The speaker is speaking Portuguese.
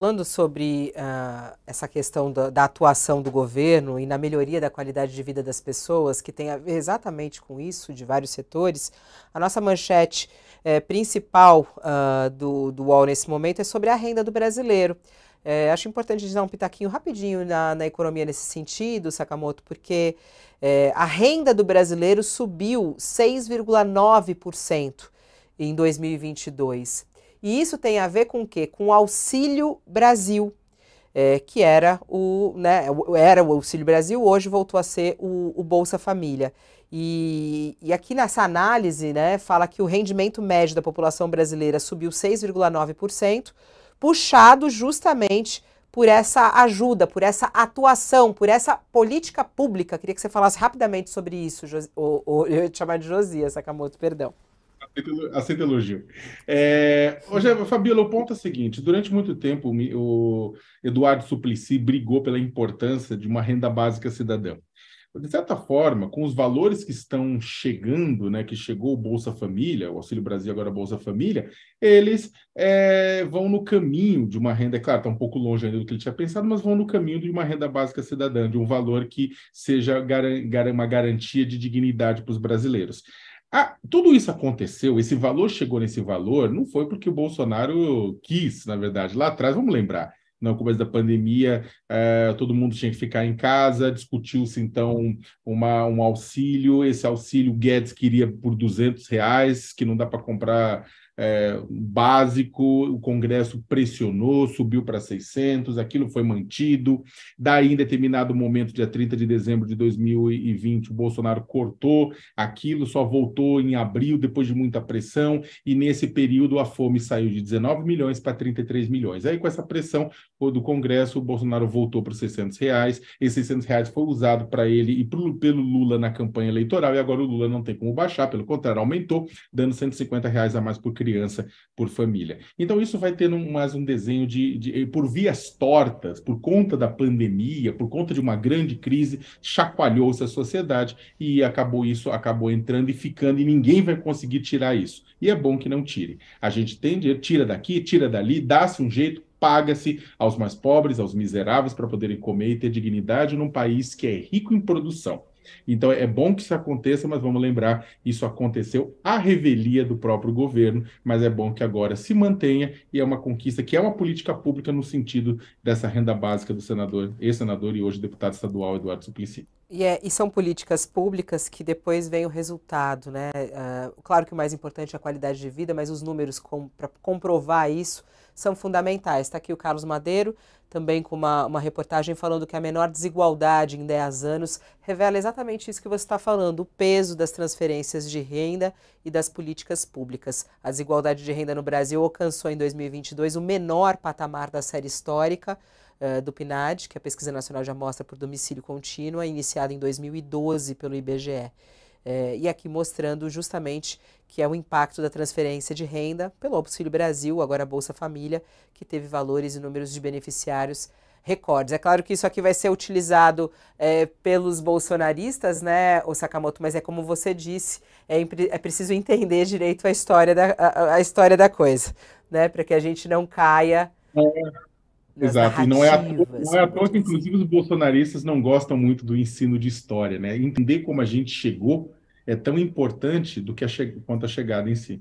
Falando sobre uh, essa questão da, da, atuação do governo e na melhoria da qualidade de vida das pessoas, que tem a ver exatamente com isso, de vários setores, a nossa manchete eh, principal uh, do, do UOL nesse momento é sobre a renda do brasileiro. É, acho importante dar um pitaquinho rapidinho na, na economia nesse sentido, Sakamoto, porque é, a renda do brasileiro subiu 6,9% em 2022. E isso tem a ver com o quê? Com o Auxílio Brasil, é, que era o, né, era o Auxílio Brasil, hoje voltou a ser o, o Bolsa Família. E, e, aqui nessa análise, né, fala que o rendimento médio da população brasileira subiu 6,9%, puxado justamente por essa ajuda, por essa atuação, por essa política pública. Queria que você falasse rapidamente sobre isso, Jos... eu ia te chamar de Josias, Sakamoto, perdão aceita elogio. É, Rogério, Fabíola, o ponto é o seguinte: durante muito tempo, o Eduardo Suplicy brigou pela importância de uma renda básica cidadã. De certa forma, com os valores que estão chegando, né, que chegou o Bolsa Família, o Auxílio Brasil agora Bolsa Família, eles é, vão no caminho de uma renda, é claro, está um pouco longe ainda do que ele tinha pensado, mas vão no caminho de uma renda básica cidadã, de um valor que seja gar uma garantia de dignidade para os brasileiros. Ah, tudo isso aconteceu, esse valor chegou nesse valor, não foi porque o Bolsonaro quis, na verdade. Lá atrás, vamos lembrar, no começo da pandemia, eh, todo mundo tinha que ficar em casa, discutiu-se então uma, um auxílio, esse auxílio Guedes queria por 200 reais, que não dá para comprar é, básico, o Congresso pressionou, subiu para 600, aquilo foi mantido. Daí, em determinado momento, dia 30 de dezembro de 2020, o Bolsonaro cortou aquilo, só voltou em abril, depois de muita pressão, e nesse período a fome saiu de 19 milhões para 33 milhões. Aí, com essa pressão do Congresso, o Bolsonaro voltou para os 600 reais, esses 600 reais foi usado para ele e pro, pelo Lula na campanha eleitoral, e agora o Lula não tem como baixar, pelo contrário, aumentou, dando 150 reais a mais por criança por família. Então, isso vai ter um, mais um desenho de, de, eh, por vias tortas, por conta da pandemia, por conta de uma grande crise, chacoalhou-se a sociedade e acabou isso, acabou entrando e ficando, e ninguém vai conseguir tirar isso. E é bom que não tire. A gente tem dinheiro, tira daqui, tira dali, dá-se um jeito, paga-se aos mais pobres, aos miseráveis, para poderem comer e ter dignidade num país que é rico em produção. Então é bom que isso aconteça, mas vamos lembrar, isso aconteceu à revelia do próprio governo, mas é bom que agora se mantenha e é uma conquista que é uma política pública no sentido dessa renda básica do senador, ex-senador e hoje deputado estadual Eduardo Suplicy. E, é, e, são políticas públicas que depois vem o resultado, né? Uh, claro que o mais importante é a qualidade de vida, mas os números com, para comprovar isso são fundamentais. Está aqui o Carlos Madeiro, também com uma, uma reportagem falando que a menor desigualdade em 10 anos revela exatamente isso que você está falando, o peso das transferências de renda e das políticas públicas. A desigualdade de renda no Brasil alcançou em 2022 o menor patamar da série histórica eh, do PNAD, que a Pesquisa Nacional já mostra por Domicílio contínuo, é iniciada em 2012 pelo IBGE. É, e aqui mostrando justamente que é o impacto da transferência de renda pelo Auxílio Brasil, agora Bolsa Família, que teve valores e números de beneficiários recordes. É claro que isso aqui vai ser utilizado é, pelos bolsonaristas, né, o Sakamoto, mas é como você disse, é, é preciso entender direito a história da, a, a história da coisa, né, para que a gente não caia... É Exato, e não é, à toa, não é à toa que, inclusive, os bolsonaristas não gostam muito do ensino de história, né? Entender como a gente chegou é tão importante do que a quanto a chegada em si.